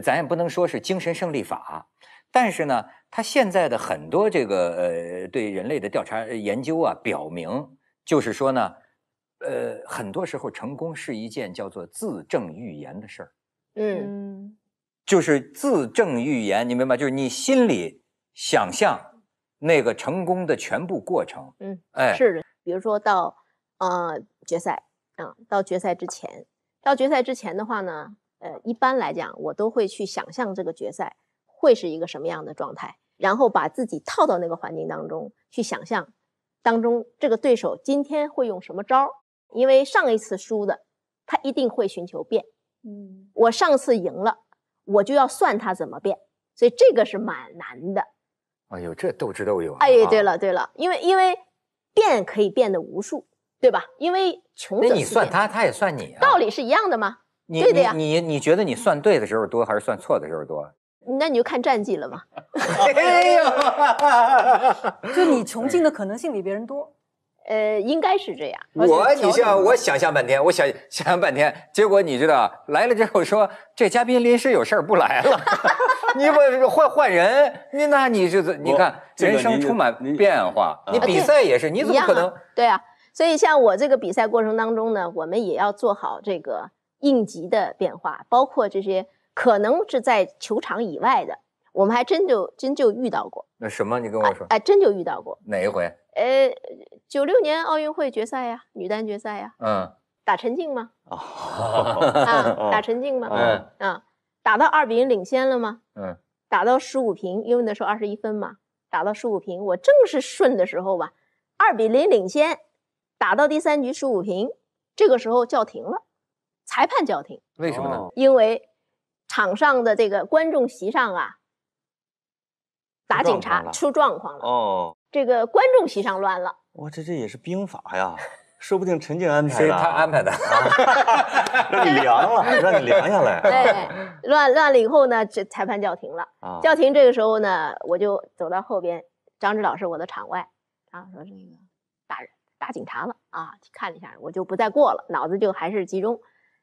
咱也不能说是精神胜利法，但是呢，他现在的很多这个呃对人类的调查研究啊，表明就是说呢，呃，很多时候成功是一件叫做自证预言的事儿。嗯，就是自证预言，你明白？就是你心里想象那个成功的全部过程。嗯，哎，是的，比如说到，呃，决赛啊，到决赛之前，到决赛之前的话呢。呃，一般来讲，我都会去想象这个决赛会是一个什么样的状态，然后把自己套到那个环境当中去想象，当中这个对手今天会用什么招儿？因为上一次输的，他一定会寻求变。嗯，我上次赢了，我就要算他怎么变，所以这个是蛮难的。哎呦，这斗智斗勇啊！哎，对了对了，因为因为变可以变得无数，对吧？因为穷那你算他，他也算你啊？道理是一样的吗？对的呀，你你觉得你算对的时候多还是算错的时候多？那你就看战绩了嘛。哎呦，就你穷尽的可能性比别人多，呃，应该是这样。我，你像我想象半天，我想想象半天，结果你知道来了之后说这嘉宾临时有事儿不来了，你把换换人，那你就你看，人生充满变化，你比赛也是，你怎么可能？对啊，所以像我这个比赛过程当中呢，我们也要做好这个。应急的变化，包括这些可能是在球场以外的，我们还真就真就遇到过。那什么？你跟我说。哎，真就遇到过。哪一回？呃，九六年奥运会决赛呀，女单决赛呀。嗯。打陈静吗？啊，打陈静吗？嗯。啊，打到二比零领先了吗？嗯。打到十五平，因为那时候二十一分嘛，打到十五平，我正是顺的时候吧，二比零领先，打到第三局十五平，这个时候叫停了。裁判叫停，为什么呢？因为场上的这个观众席上啊，打警察出状况了哦，这个观众席上乱了。我这这也是兵法呀，说不定陈静安排的，他安排的，让你凉了，让你凉下来。对，乱乱了以后呢，这裁判叫停了啊！叫停这个时候呢，我就走到后边，张志老师，我的场外，啊，说这个打人打警察了啊，看了一下，我就不再过了，脑子就还是集中。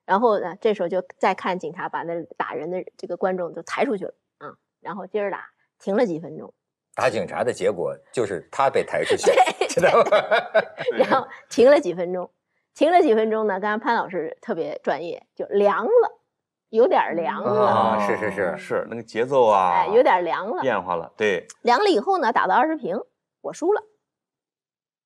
然后呢？这时候就再看警察把那打人的这个观众就抬出去了啊！然后接着打，停了几分钟。打警察的结果就是他被抬出去，知道吗？然后停了几分钟，停了几分钟呢？刚刚潘老师特别专业，就凉了，有点凉了。啊，是是是是那个节奏啊，有点凉了，变化了。对，凉了以后呢，打到二十平，我输了。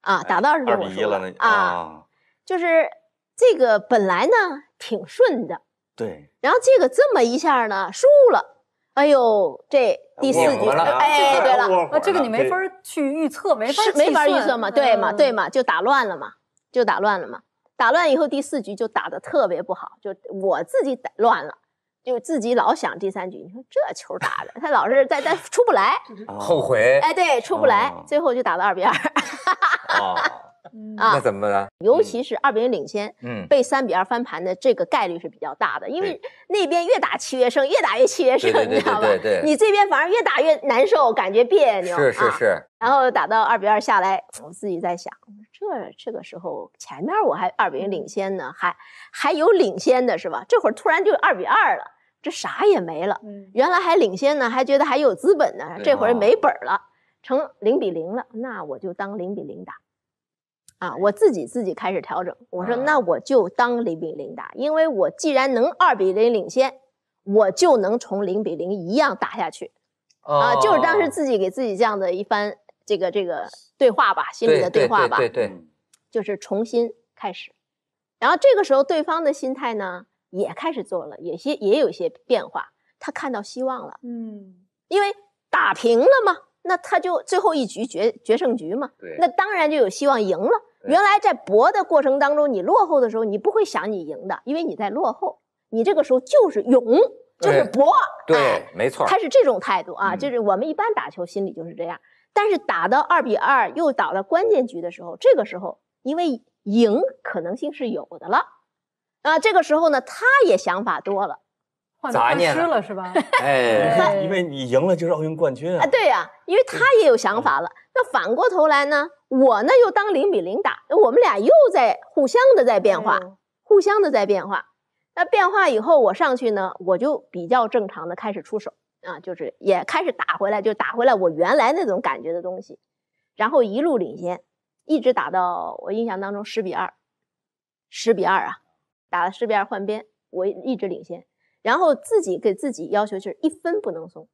啊，打到二十平，比一了。啊，就是这个本来呢。挺顺的，对。然后这个这么一下呢，输了。哎呦，这第四局，哎，对了，这个你没法去预测，没法没法预测嘛，对嘛，对嘛，就打乱了嘛，就打乱了嘛。打乱以后，第四局就打得特别不好，就我自己打乱了，就自己老想第三局。你说这球打的，他老是在在出不来，后悔。哎，对，出不来，最后就打到二二，比哈哈哈。啊，那怎么了？尤其是二比零领先，嗯，被三比二翻盘的这个概率是比较大的，因为那边越打七越胜，越打越七越胜，你知道吧？对对对。你这边反而越打越难受，感觉别扭。是是是。然后打到二比二下来，我自己在想，这这个时候前面我还二比零领先呢，还还有领先的是吧？这会儿突然就二比二了，这啥也没了。嗯。原来还领先呢，还觉得还有资本呢，这会儿没本了，成零比零了，那我就当零比零打。啊，我自己自己开始调整。我说，那我就当零比零打，因为我既然能二比零领先，我就能从零比零一样打下去。啊，就是当时自己给自己这样的一番这个这个对话吧，心里的对话吧，对对对对，就是重新开始。然后这个时候，对方的心态呢也开始做了，有些也有些变化，他看到希望了，嗯，因为打平了嘛，那他就最后一局决决胜局嘛，那当然就有希望赢了。原来在搏的过程当中，你落后的时候，你不会想你赢的，因为你在落后，你这个时候就是勇，就是搏。对，没错，他是这种态度啊，就是我们一般打球心理就是这样。但是打到二比二又打到关键局的时候，这个时候因为赢可能性是有的了，啊，这个时候呢，他也想法多了。咋念了是吧？哎，因为你赢了就是奥运冠军啊！对呀，因为他也有想法了。那反过头来呢，我呢又当零比零打，我们俩又在互相的在变化，互相的在变化。那变化以后，我上去呢，我就比较正常的开始出手啊，就是也开始打回来，就打回来我原来那种感觉的东西，然后一路领先，一直打到我印象当中十比二，十比二啊，打了十比二换边，我一直领先。然后自己给自己要求就是一分不能松，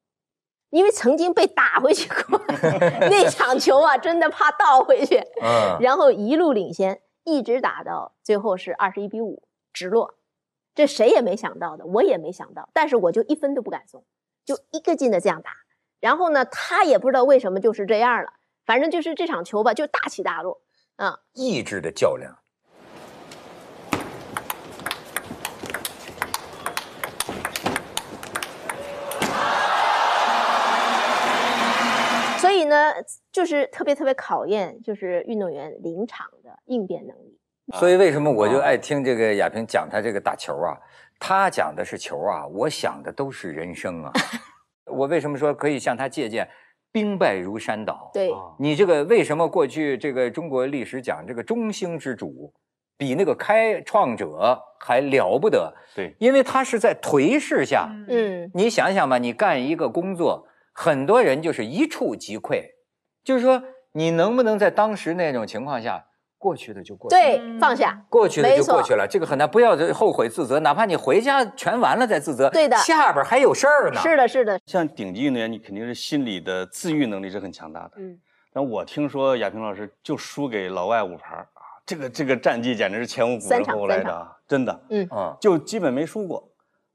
因为曾经被打回去过 那场球啊，真的怕倒回去。嗯。然后一路领先，一直打到最后是二十一比五直落，这谁也没想到的，我也没想到。但是我就一分都不敢松，就一个劲的这样打。然后呢，他也不知道为什么就是这样了，反正就是这场球吧，就大起大落。啊，意志的较量。所以呢，就是特别特别考验，就是运动员临场的应变能力。所以为什么我就爱听这个亚平讲他这个打球啊？他讲的是球啊，我想的都是人生啊。我为什么说可以向他借鉴？兵败如山倒。对，你这个为什么过去这个中国历史讲这个中兴之主，比那个开创者还了不得？对，因为他是在颓势下。嗯，你想想吧，你干一个工作。很多人就是一触即溃，就是说你能不能在当时那种情况下，过去的就过去，了，对，放下，过去的就过去了，这个很难，不要后悔自责，哪怕你回家全完了再自责，对的，下边还有事儿呢。是的，是的。像顶级运动员，你肯定是心理的自愈能力是很强大的。嗯，但我听说亚平老师就输给老外五盘啊，这个这个战绩简直是前无古人后无来者，真的。嗯就基本没输过，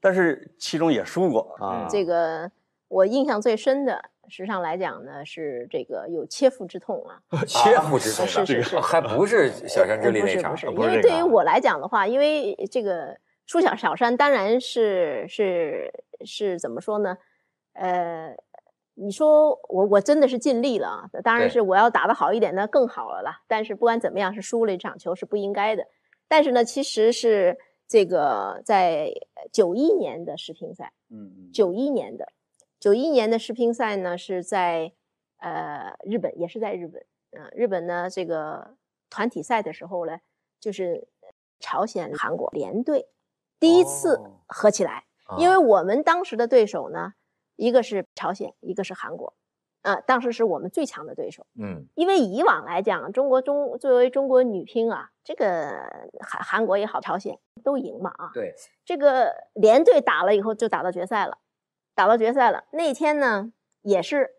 但是其中也输过啊，这个。我印象最深的，实际上来讲呢，是这个有切腹之痛啊，切腹之痛，是是，还不是小山之力那场，不是因为对于我来讲的话，因为这个输小小山当然是是是怎么说呢？呃，你说我我真的是尽力了啊，当然是我要打得好一点那更好了啦，但是不管怎么样是输了一场球是不应该的，但是呢，其实是这个在九一年的世乒赛，嗯嗯，九一年的。九一年的世乒赛呢，是在呃日本，也是在日本。嗯，日本呢这个团体赛的时候呢，就是朝鲜、韩国联队第一次合起来，因为我们当时的对手呢，一个是朝鲜，一个是韩国，啊，当时是我们最强的对手。嗯，因为以往来讲，中国中作为中国女乒啊，这个韩韩国也好，朝鲜都赢嘛啊。对，这个连队打了以后就打到决赛了。打到决赛了，那天呢也是，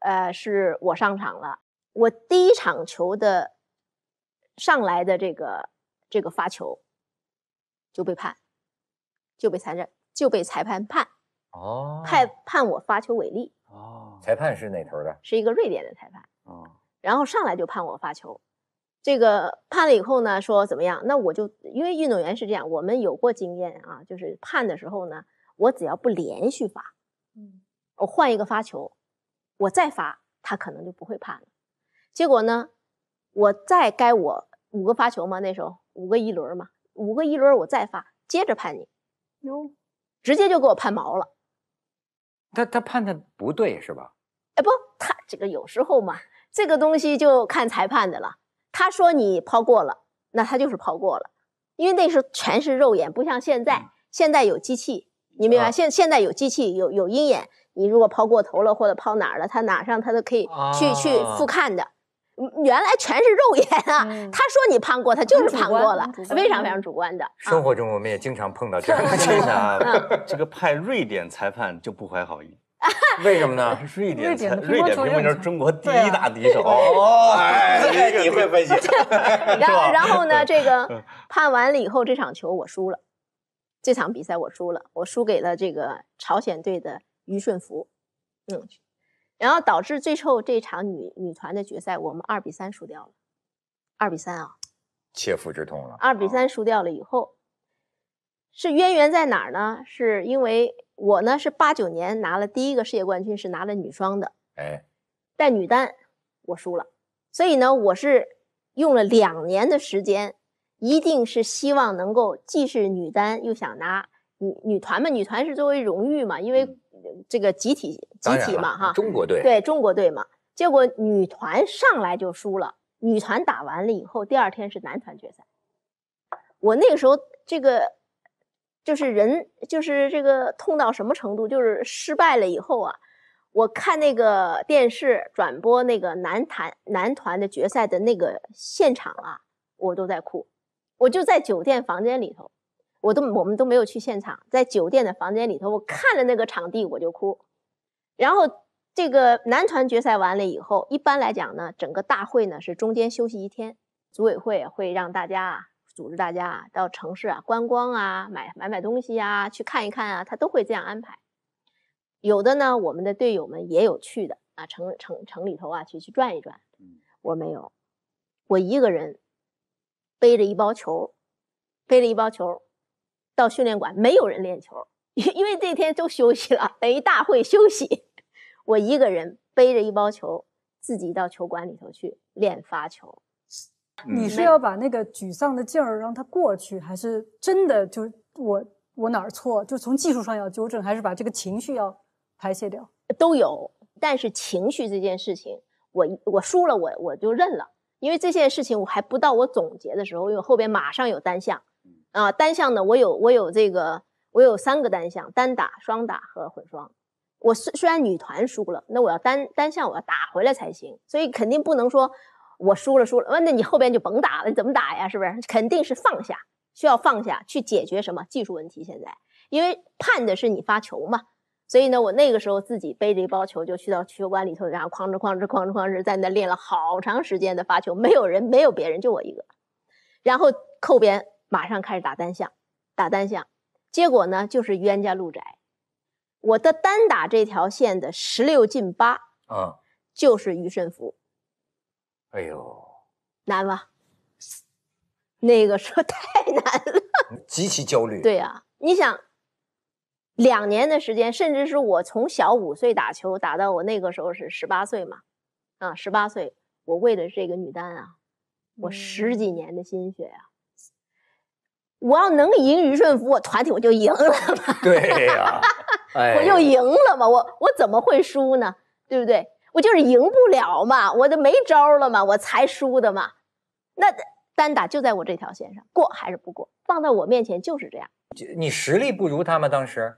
呃，是我上场了。我第一场球的上来的这个这个发球就被判，就被裁着就被裁判判哦判判我发球违例哦。裁判是哪头的？是一个瑞典的裁判哦。然后上来就判我发球，这个判了以后呢，说怎么样？那我就因为运动员是这样，我们有过经验啊，就是判的时候呢，我只要不连续发。我换一个发球，我再发，他可能就不会判了。结果呢，我再该我五个发球嘛，那时候五个一轮嘛，五个一轮我再发，接着判你，哟，直接就给我判毛了。他他判的不对是吧？哎不，他这个有时候嘛，这个东西就看裁判的了。他说你抛过了，那他就是抛过了，因为那时候全是肉眼，不像现在，现在有机器，你明白？现现在有机器，有有鹰眼。你如果抛过头了，或者抛哪儿了，他哪上他都可以去去复看的。原来全是肉眼啊！他说你判过，他就是判过了，非常非常主观的。生活中我们也经常碰到这样的啊。这个派瑞典裁判就不怀好意，为什么呢？瑞典裁判，瑞典明明就是中国第一大敌手哦。这个你会分析，然后然后呢，这个判完了以后，这场球我输了，这场比赛我输了，我输给了这个朝鲜队的。于顺福，嗯，然后导致最后这场女女团的决赛，我们二比三输掉了。二比三啊，切肤之痛了。二比三输掉了以后，是渊源在哪儿呢？是因为我呢是八九年拿了第一个世界冠军，是拿了女双的。哎，但女单我输了，所以呢，我是用了两年的时间，一定是希望能够既是女单又想拿。女团嘛，女团是作为荣誉嘛，因为这个集体集体嘛，哈，中国队对中国队嘛，结果女团上来就输了，女团打完了以后，第二天是男团决赛。我那个时候这个就是人就是这个痛到什么程度，就是失败了以后啊，我看那个电视转播那个男团男团的决赛的那个现场啊，我都在哭，我就在酒店房间里头。我都我们都没有去现场，在酒店的房间里头，我看了那个场地我就哭。然后这个男团决赛完了以后，一般来讲呢，整个大会呢是中间休息一天，组委会会让大家啊，组织大家啊到城市啊观光啊，买买买东西啊，去看一看啊，他都会这样安排。有的呢，我们的队友们也有去的啊，城城城里头啊去去转一转。我没有，我一个人背着一包球，背着一包球。到训练馆没有人练球，因 为这天都休息了，等于大会休息。我一个人背着一包球，自己到球馆里头去练发球。你是要把那个沮丧的劲儿让它过去，还是真的就我我哪儿错，就从技术上要纠正，还是把这个情绪要排泄掉？都有，但是情绪这件事情，我我输了，我我就认了，因为这件事情我还不到我总结的时候，因为后边马上有单项。啊，单项呢，我有我有这个，我有三个单项：单打、双打和混双。我虽虽然女团输了，那我要单单项我要打回来才行。所以肯定不能说我输了输了，那你后边就甭打了，你怎么打呀？是不是？肯定是放下，需要放下去解决什么技术问题。现在因为判的是你发球嘛，所以呢，我那个时候自己背着一包球就去到球馆里头，然后哐哧哐哧哐哧哐哧，在那练了好长时间的发球，没有人，没有别人，就我一个，然后扣边。马上开始打单项，打单项，结果呢就是冤家路窄。我的单打这条线的十六进八啊，就是余胜福。哎呦，难吗？那个说 太难了，极其焦虑。对呀，你想，两年的时间，甚至是我从小五岁打球，打到我那个时候是十八岁嘛，啊，十八岁，我为了这个女单啊，我十几年的心血呀。我要能赢于顺福，我团体我就赢了嘛。对呀，我就赢了嘛。我我怎么会输呢？对不对？我就是赢不了嘛。我都没招了嘛。我才输的嘛。那单打就在我这条线上，过还是不过，放在我面前就是这样。你实力不如他吗？当时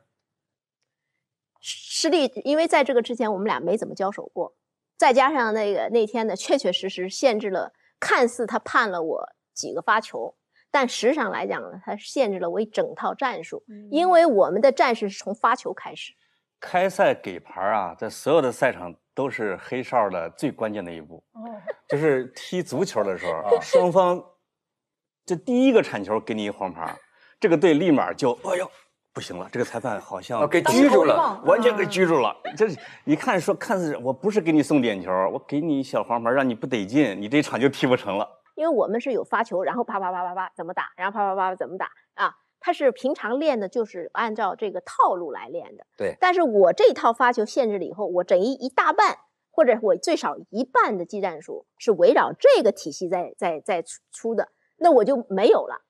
实力，因为在这个之前我们俩没怎么交手过，再加上那个那天呢，确确实实限制了，看似他判了我几个发球。但实际上来讲呢，它限制了我一整套战术，因为我们的战士是从发球开始。开赛给牌啊，在所有的赛场都是黑哨的最关键的一步。哦。就是踢足球的时候啊，双方这第一个铲球给你一黄牌，这个队立马就哎呦不行了，这个裁判好像给拘住了，完全给拘住了。这你看说看似我不是给你送点球，我给你小黄牌让你不得劲，你这一场就踢不成了。因为我们是有发球，然后啪啪啪啪啪怎么打，然后啪啪啪啪怎么打啊？他是平常练的，就是按照这个套路来练的。对，但是我这套发球限制了以后，我整一一大半，或者我最少一半的技战术是围绕这个体系在在在出的，那我就没有了，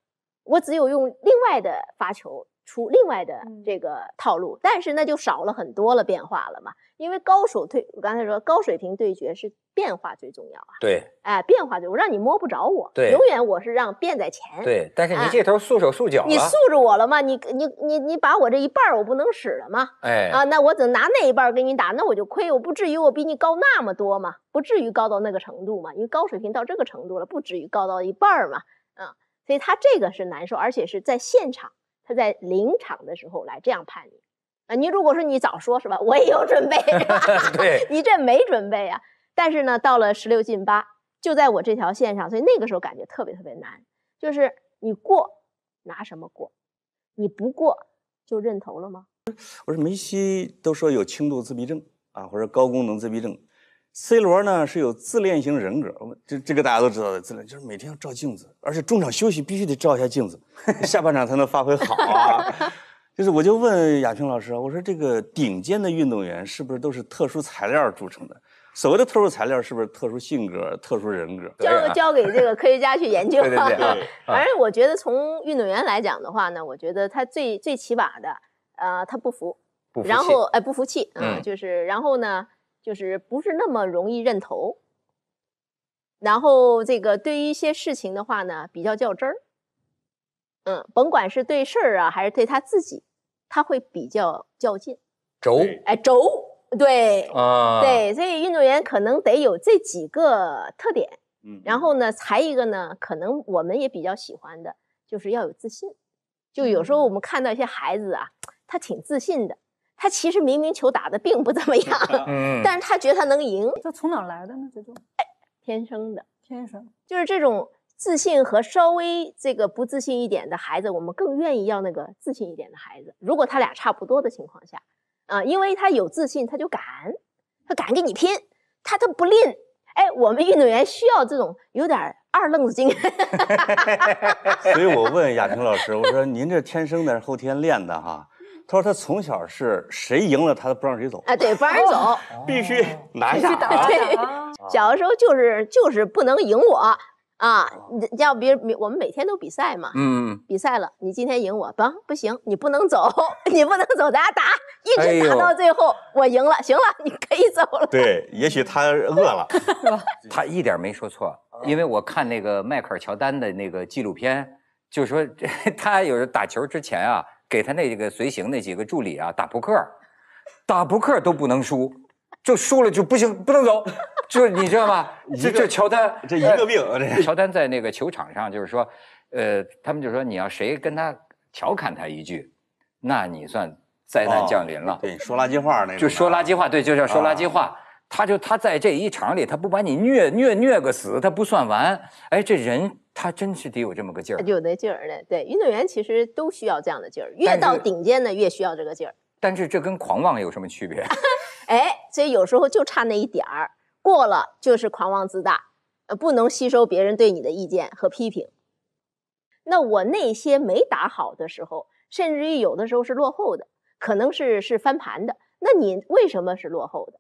我只有用另外的发球。出另外的这个套路，但是那就少了很多了变化了嘛？因为高手对，我刚才说高水平对决是变化最重要。啊。对，哎，变化最，我让你摸不着我，对，永远我是让变在前。对，但是你这头束手束脚，你束着我了吗？你你你你把我这一半我不能使了吗？哎，啊，那我怎能拿那一半给跟你打？那我就亏，我不至于我比你高那么多嘛？不至于高到那个程度嘛？因为高水平到这个程度了，不至于高到一半嘛？啊，所以他这个是难受，而且是在现场。他在临场的时候来这样判你，啊，你如果说你早说是吧，我也有准备，你这没准备啊。但是呢，到了十六进八，就在我这条线上，所以那个时候感觉特别特别难，就是你过拿什么过？你不过就认头了吗？我说梅西都说有轻度自闭症啊，或者高功能自闭症。C 罗呢是有自恋型人格，我们这这个大家都知道的自恋，就是每天要照镜子，而且中场休息必须得照一下镜子，下半场才能发挥好啊。就是我就问亚平老师，我说这个顶尖的运动员是不是都是特殊材料铸成的？所谓的特殊材料是不是特殊性格、特殊人格？交交给这个科学家去研究。反正我觉得从运动员来讲的话呢，我觉得他最最起码的，呃，他不服，然后哎不服气啊，就是然后呢。就是不是那么容易认头。然后这个对于一些事情的话呢，比较较真儿。嗯，甭管是对事儿啊，还是对他自己，他会比较较劲。轴，哎，轴，对啊，对。所以运动员可能得有这几个特点。嗯，然后呢，才一个呢，可能我们也比较喜欢的，就是要有自信。就有时候我们看到一些孩子啊，他挺自信的。他其实明明球打的并不怎么样，但是他觉得他能赢。他从哪来的呢？这种，哎，天生的，天生就是这种自信和稍微这个不自信一点的孩子，我们更愿意要那个自信一点的孩子。如果他俩差不多的情况下，啊，因为他有自信，他就敢，他敢跟你拼，他他不吝。哎，我们运动员需要这种有点二愣子精神。所以我问亚萍老师，我说您这天生的是后天练的哈？他说：“他从小是谁赢了，他都不让谁走啊！对，不让人走，必须拿下。对，小的时候就是就是不能赢我啊！你要比如我们每天都比赛嘛，嗯，比赛了，你今天赢我，不不行，你不能走，你不能走，咱打，一直打到最后，我赢了，行了，你可以走了。对，也许他饿了，他一点没说错，因为我看那个迈克尔乔丹的那个纪录片，就说他有时打球之前啊。”给他那几个随行那几个助理啊打扑克，打扑克都不能输，就输了就不行，不能走，就你知道吗？这就乔丹这一个病，乔丹在那个球场上就是说，呃，他们就说你要谁跟他调侃他一句，那你算灾难降临了。对，说垃圾话那。就说垃圾话，对，就要说垃圾话。他就他在这一场里，他不把你虐虐虐个死，他不算完。哎，这人他真是得有这么个劲儿，有那劲儿的。对，运动员其实都需要这样的劲儿，越到顶尖的越需要这个劲儿。但是这跟狂妄有什么区别？哎，所以有时候就差那一点儿，过了就是狂妄自大，呃，不能吸收别人对你的意见和批评。那我那些没打好的时候，甚至于有的时候是落后的，可能是是翻盘的。那你为什么是落后的？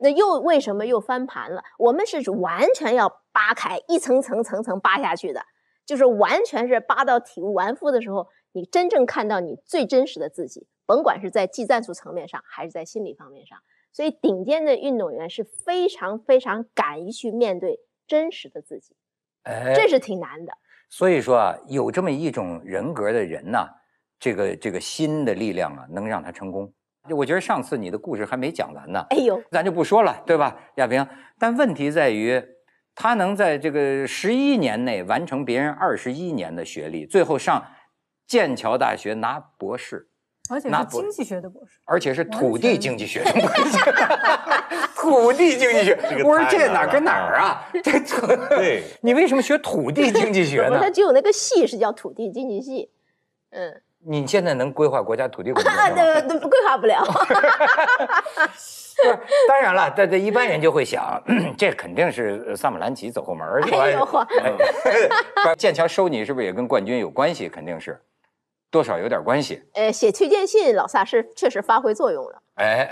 那又为什么又翻盘了？我们是完全要扒开一层层、层层扒下去的，就是完全是扒到体无完肤的时候，你真正看到你最真实的自己，甭管是在技战术层面上，还是在心理方面上。所以，顶尖的运动员是非常非常敢于去面对真实的自己，哎，这是挺难的。所以说啊，有这么一种人格的人呢，这个这个心的力量啊，能让他成功。我觉得上次你的故事还没讲完呢，哎呦，咱就不说了，对吧，亚平？但问题在于，他能在这个十一年内完成别人二十一年的学历，最后上剑桥大学拿博士，而且拿经济学的博士，而且是土地经济学。的博士，土地经济学，我说这哪跟哪儿啊？这，对，你为什么学土地经济学呢？只有那个系是叫土地经济系，嗯。你现在能规划国家土地规划吗？那规划不了。当然了，这这一般人就会想，这肯定是萨姆兰奇走后门儿。哎呦嚯！剑 桥收你是不是也跟冠军有关系？肯定是，多少有点关系。呃，写推荐信，老萨是确实发挥作用了。哎，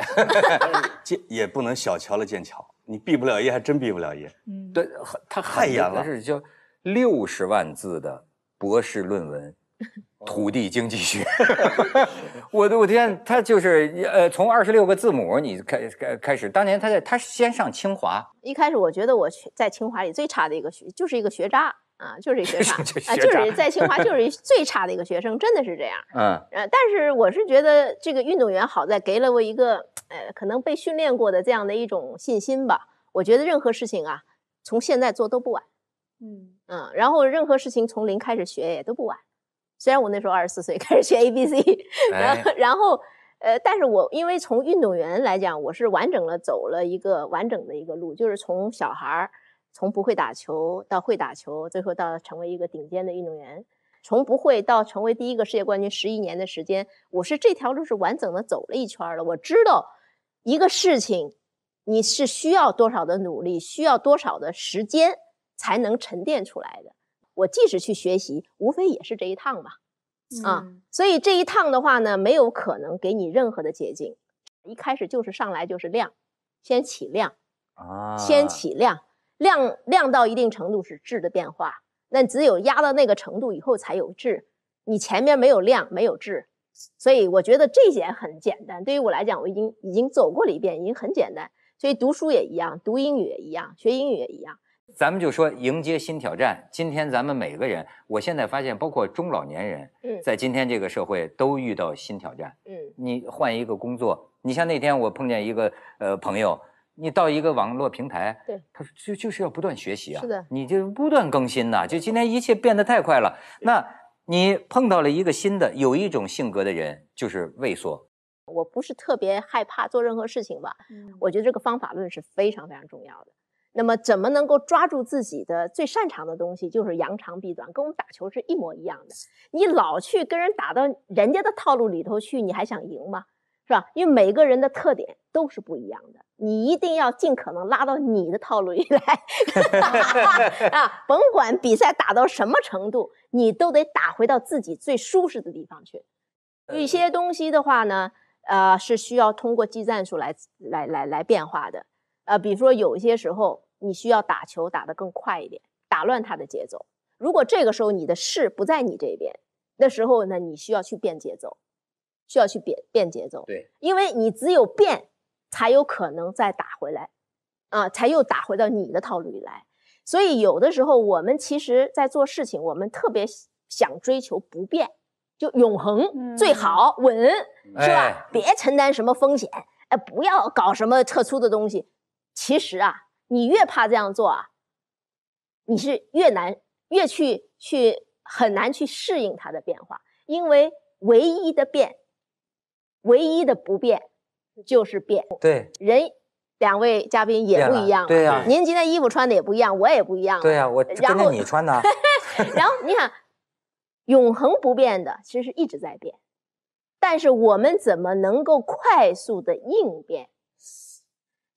剑 也不能小瞧了剑桥，你毕不了业还真毕不了业。对，他太严了，是叫六十万字的博士论文。土地经济学，我的我天，他就是呃，从二十六个字母你开开开始，当年他在他先上清华，一开始我觉得我在清华里最差的一个学，就是一个学渣啊，就是一个学渣 啊，就是在清华就是最差的一个学生，真的是这样，嗯，呃，但是我是觉得这个运动员好在给了我一个呃，可能被训练过的这样的一种信心吧。我觉得任何事情啊，从现在做都不晚，嗯嗯，然后任何事情从零开始学也都不晚。虽然我那时候二十四岁 开始学 A B C，然后，呃，但是我因为从运动员来讲，我是完整了走了一个完整的一个路，就是从小孩儿从不会打球到会打球，最后到成为一个顶尖的运动员，从不会到成为第一个世界冠军，十一年的时间，我是这条路是完整的走了一圈了。我知道一个事情，你是需要多少的努力，需要多少的时间才能沉淀出来的。我即使去学习，无非也是这一趟嘛，啊，所以这一趟的话呢，没有可能给你任何的捷径。一开始就是上来就是量，先起量啊，先起量，量量到一定程度是质的变化，那只有压到那个程度以后才有质。你前面没有量，没有质，所以我觉得这些很简单。对于我来讲，我已经已经走过了一遍，已经很简单。所以读书也一样，读英语也一样，学英语也一样。咱们就说迎接新挑战。今天咱们每个人，我现在发现，包括中老年人，在今天这个社会都遇到新挑战。嗯，你换一个工作，你像那天我碰见一个呃朋友，你到一个网络平台，对，他说就就是要不断学习啊，是的，你就不断更新呐。就今天一切变得太快了，那你碰到了一个新的，有一种性格的人就是畏缩。我不是特别害怕做任何事情吧？我觉得这个方法论是非常非常重要的。那么，怎么能够抓住自己的最擅长的东西？就是扬长避短，跟我们打球是一模一样的。你老去跟人打到人家的套路里头去，你还想赢吗？是吧？因为每个人的特点都是不一样的，你一定要尽可能拉到你的套路里来 啊！甭管比赛打到什么程度，你都得打回到自己最舒适的地方去。一些东西的话呢，呃，是需要通过技战术来来来来变化的。啊，比如说，有些时候你需要打球打得更快一点，打乱他的节奏。如果这个时候你的势不在你这边，那时候呢，你需要去变节奏，需要去变变节奏。对，因为你只有变，才有可能再打回来，啊，才又打回到你的套路里来。所以有的时候我们其实，在做事情，我们特别想追求不变，就永恒最好稳，是吧？别承担什么风险，哎，不要搞什么特殊的东西。其实啊，你越怕这样做啊，你是越难越去去很难去适应它的变化，因为唯一的变，唯一的不变就是变。对，人，两位嘉宾也不一样，对呀，您今天衣服穿的也不一样，我也不一样，对呀，我，然后你穿的，然后你看，永恒不变的其实是一直在变，但是我们怎么能够快速的应变？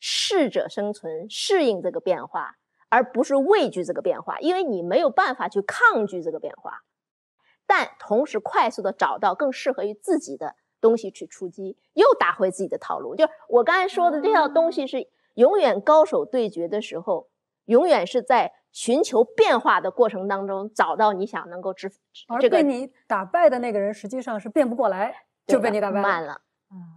适者生存，适应这个变化，而不是畏惧这个变化，因为你没有办法去抗拒这个变化。但同时，快速的找到更适合于自己的东西去出击，又打回自己的套路。就是我刚才说的这套东西，是永远高手对决的时候，永远是在寻求变化的过程当中找到你想能够支这个。而被你打败的那个人，实际上是变不过来，就被你打败，慢了，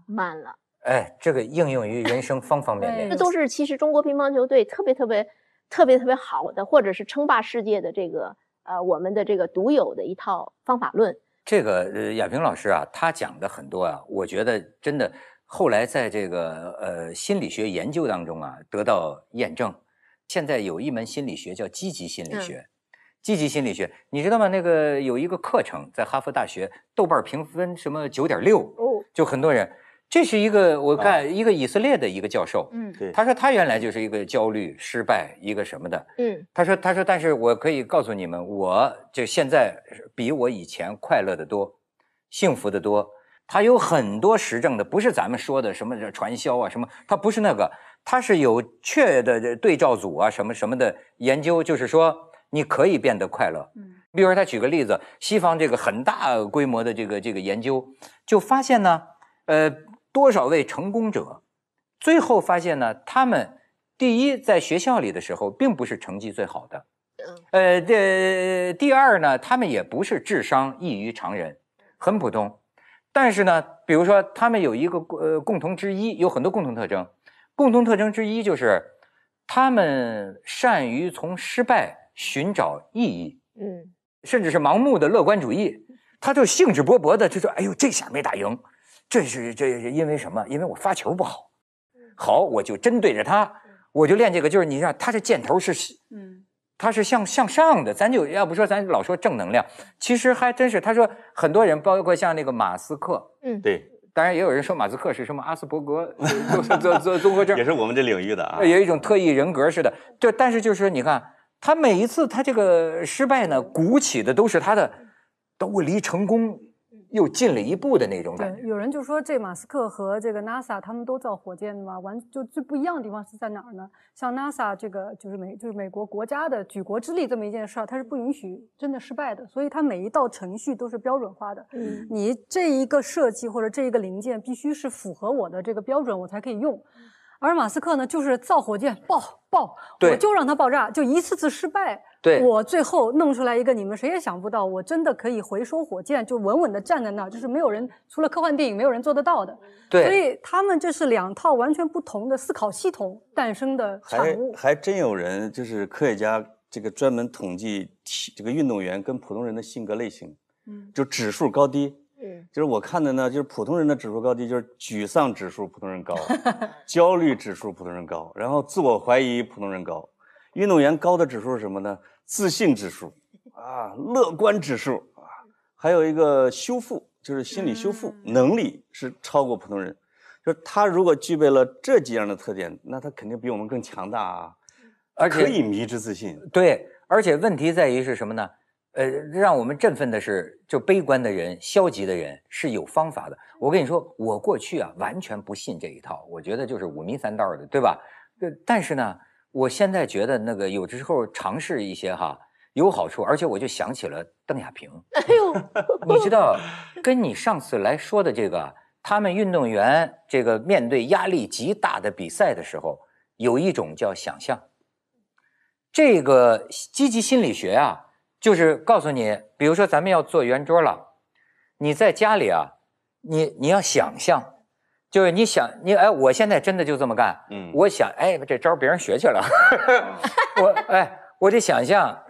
慢了。哎，这个应用于人生方方面面，这都是其实中国乒乓球队特别特别、特别特别好的，或者是称霸世界的这个呃，我们的这个独有的一套方法论。这个呃，亚平老师啊，他讲的很多啊，我觉得真的后来在这个呃心理学研究当中啊得到验证。现在有一门心理学叫积极心理学，积极心理学你知道吗？那个有一个课程在哈佛大学，豆瓣评分什么九点六哦，就很多人。这是一个我看一个以色列的一个教授，嗯，他说他原来就是一个焦虑、失败一个什么的，嗯，他说他说但是我可以告诉你们，我就现在比我以前快乐的多，幸福的多。他有很多实证的，不是咱们说的什么传销啊什么，他不是那个，他是有确的对照组啊什么什么的研究，就是说你可以变得快乐，嗯，比如说他举个例子，西方这个很大规模的这个这个研究就发现呢，呃。多少位成功者，最后发现呢？他们第一，在学校里的时候并不是成绩最好的，呃，这第二呢，他们也不是智商异于常人，很普通。但是呢，比如说他们有一个呃共同之一，有很多共同特征，共同特征之一就是他们善于从失败寻找意义，嗯，甚至是盲目的乐观主义，他就兴致勃勃的就说：“哎呦，这下没打赢。”这是这是因为什么？因为我发球不好，好我就针对着他，我就练这个。就是你看，他这箭头是，嗯，他是向向上的。咱就要不说，咱老说正能量，其实还真是。他说很多人，包括像那个马斯克，嗯，对，当然也有人说马斯克是什么阿斯伯格综综综综合症，也是我们这领域的啊，有一种特异人格似的。对，但是就是你看，他每一次他这个失败呢，鼓起的都是他的，都离成功。又进了一步的那种感觉。有人就说，这马斯克和这个 NASA，他们都造火箭的嘛，完就最不一样的地方是在哪儿呢？像 NASA 这个就是美就是美国国家的举国之力这么一件事儿，它是不允许真的失败的，所以它每一道程序都是标准化的。嗯，你这一个设计或者这一个零件必须是符合我的这个标准，我才可以用。而马斯克呢，就是造火箭爆爆，我就让他爆炸，就一次次失败。对，我最后弄出来一个你们谁也想不到，我真的可以回收火箭，就稳稳地站在那，就是没有人除了科幻电影没有人做得到的。对，所以他们这是两套完全不同的思考系统诞生的产物。还还真有人就是科学家，这个专门统计体这个运动员跟普通人的性格类型，嗯，就指数高低。嗯，就是我看的呢，就是普通人的指数高低，就是沮丧指数，普通人高；焦虑指数，普通人高；然后自我怀疑，普通人高。运动员高的指数是什么呢？自信指数啊，乐观指数啊，还有一个修复，就是心理修复能力是超过普通人。就是他如果具备了这几样的特点，那他肯定比我们更强大啊。而且可以迷之自信。对，而且问题在于是什么呢？呃，让我们振奋的是，就悲观的人、消极的人是有方法的。我跟你说，我过去啊完全不信这一套，我觉得就是五迷三道的，对吧？呃，但是呢，我现在觉得那个有的时候尝试一些哈有好处，而且我就想起了邓亚萍。哎呦，你知道，跟你上次来说的这个，他们运动员这个面对压力极大的比赛的时候，有一种叫想象，这个积极心理学啊。就是告诉你，比如说咱们要做圆桌了，你在家里啊，你你要想象，就是你想你哎，我现在真的就这么干，嗯，我想哎，这招别人学去了，我哎，我得想象，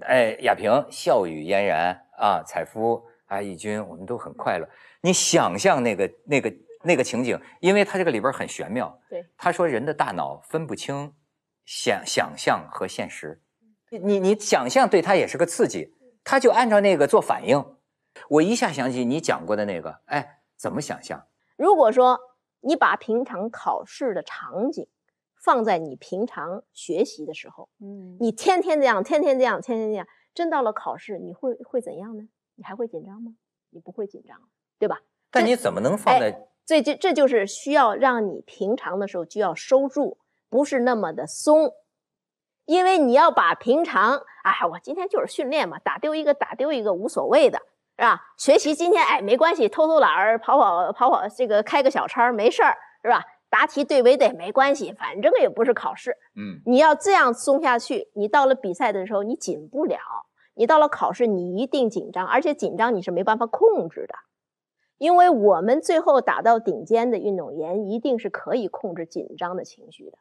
哎，亚平笑语嫣然啊，彩夫啊，义军，我们都很快乐。你想象那个那个那个情景，因为他这个里边很玄妙。对，他说人的大脑分不清想想象和现实。你你想象对他也是个刺激，他就按照那个做反应。我一下想起你讲过的那个，哎，怎么想象？如果说你把平常考试的场景放在你平常学习的时候，嗯，你天天这样，天天这样，天天这样，真到了考试，你会会怎样呢？你还会紧张吗？你不会紧张，对吧？但你怎么能放在？这就这就是需要让你平常的时候就要收住，不是那么的松。因为你要把平常，哎，我今天就是训练嘛，打丢一个打丢一个无所谓的，是吧？学习今天哎没关系，偷偷懒儿跑跑跑跑，这个开个小差没事儿，是吧？答题对不对没关系，反正也不是考试。嗯，你要这样松下去，你到了比赛的时候你紧不了，你到了考试你一定紧张，而且紧张你是没办法控制的，因为我们最后打到顶尖的运动员一定是可以控制紧张的情绪的。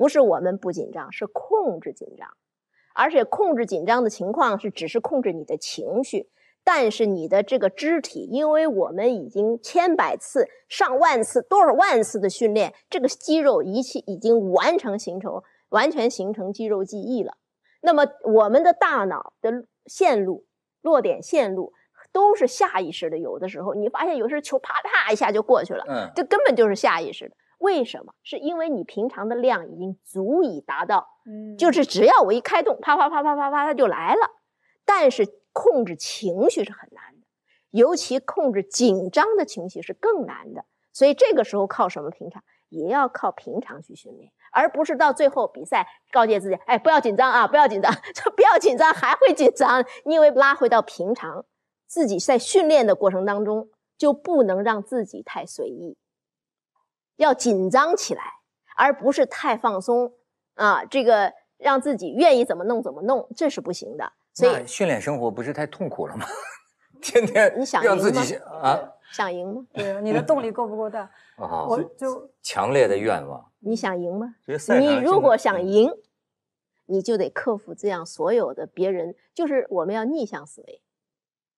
不是我们不紧张，是控制紧张，而且控制紧张的情况是只是控制你的情绪，但是你的这个肢体，因为我们已经千百次、上万次、多少万次的训练，这个肌肉仪器已经完成形成，完全形成肌肉记忆了。那么我们的大脑的线路、落点线路都是下意识的，有的时候你发现有时候球啪啪一下就过去了，嗯，这根本就是下意识的。为什么？是因为你平常的量已经足以达到，就是只要我一开动，啪啪啪啪啪啪，它就来了。但是控制情绪是很难的，尤其控制紧张的情绪是更难的。所以这个时候靠什么平常？也要靠平常去训练，而不是到最后比赛告诫自己，哎，不要紧张啊，不要紧张，就不要紧张，还会紧张。因为拉回到平常，自己在训练的过程当中就不能让自己太随意。要紧张起来，而不是太放松，啊，这个让自己愿意怎么弄怎么弄，这是不行的。所以训练生活不是太痛苦了吗？天天你想让自己啊想赢吗？对啊，你的动力够不够大？我就强烈的愿望。你想赢吗？你如果想赢，你就得克服这样所有的别人，就是我们要逆向思维，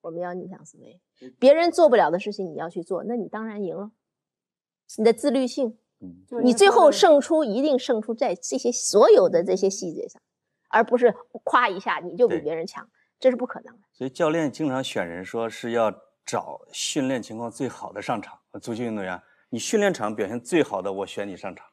我们要逆向思维，别人做不了的事情你要去做，那你当然赢了。你的自律性，你最后胜出一定胜出在这些所有的这些细节上，而不是夸一下你就比别人强，这是不可能的。所以教练经常选人说是要找训练情况最好的上场。足球运动员，你训练场表现最好的，我选你上场。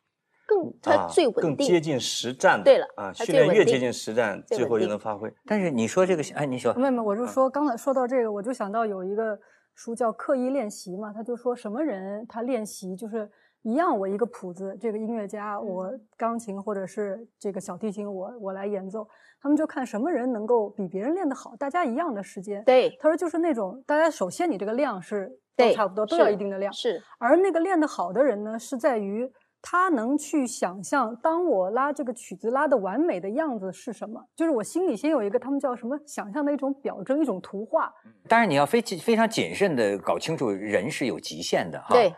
更他最稳定，更接近实战。对了啊，训练越接近实战，最后越能发挥。但是你说这个，哎，你说，妹妹，我就说刚才说到这个，我就想到有一个。书叫刻意练习嘛，他就说什么人他练习就是一样，我一个谱子，这个音乐家我钢琴或者是这个小提琴，我我来演奏，他们就看什么人能够比别人练得好，大家一样的时间。对，他说就是那种大家首先你这个量是都差不多都要一定的量，是，而那个练得好的人呢是在于。他能去想象，当我拉这个曲子拉的完美的样子是什么？就是我心里先有一个，他们叫什么？想象的一种表征，一种图画。当然，你要非非常谨慎的搞清楚，人是有极限的哈。对。